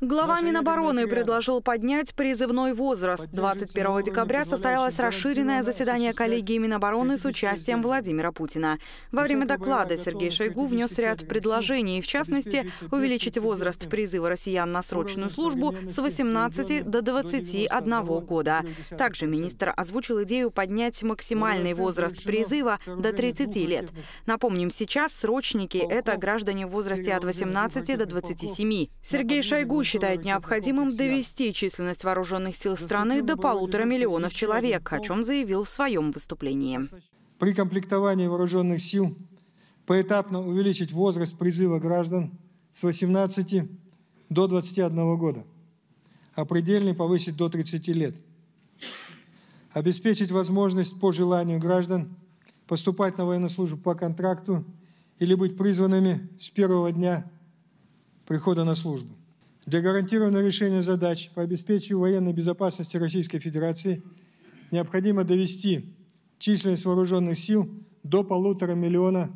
Глава Минобороны предложил поднять призывной возраст. 21 декабря состоялось расширенное заседание коллегии Минобороны с участием Владимира Путина. Во время доклада Сергей Шойгу внес ряд предложений, в частности, увеличить возраст призыва россиян на срочную службу с 18 до 21 года. Также министр озвучил идею поднять максимальный возраст призыва до 30 лет. Напомним, сейчас срочники – это граждане в возрасте от 18 до 27. Сергей Шойгу считает необходимым довести численность вооруженных сил страны до полутора миллионов человек, о чем заявил в своем выступлении. При комплектовании вооруженных сил поэтапно увеличить возраст призыва граждан с 18 до 21 года, а предельный повысить до 30 лет. Обеспечить возможность по желанию граждан поступать на военную службу по контракту или быть призванными с первого дня прихода на службу. Для гарантированного решения задач по обеспечению военной безопасности Российской Федерации необходимо довести численность вооруженных сил до полутора миллиона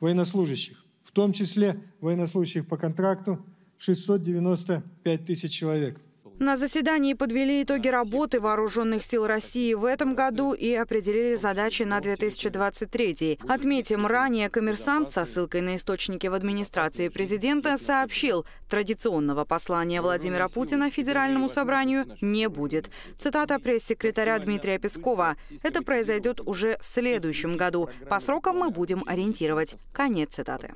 военнослужащих, в том числе военнослужащих по контракту 695 тысяч человек – на заседании подвели итоги работы Вооруженных сил России в этом году и определили задачи на 2023. Отметим, ранее коммерсант со ссылкой на источники в администрации президента сообщил, традиционного послания Владимира Путина Федеральному собранию не будет. Цитата пресс-секретаря Дмитрия Пескова. Это произойдет уже в следующем году. По срокам мы будем ориентировать. Конец цитаты.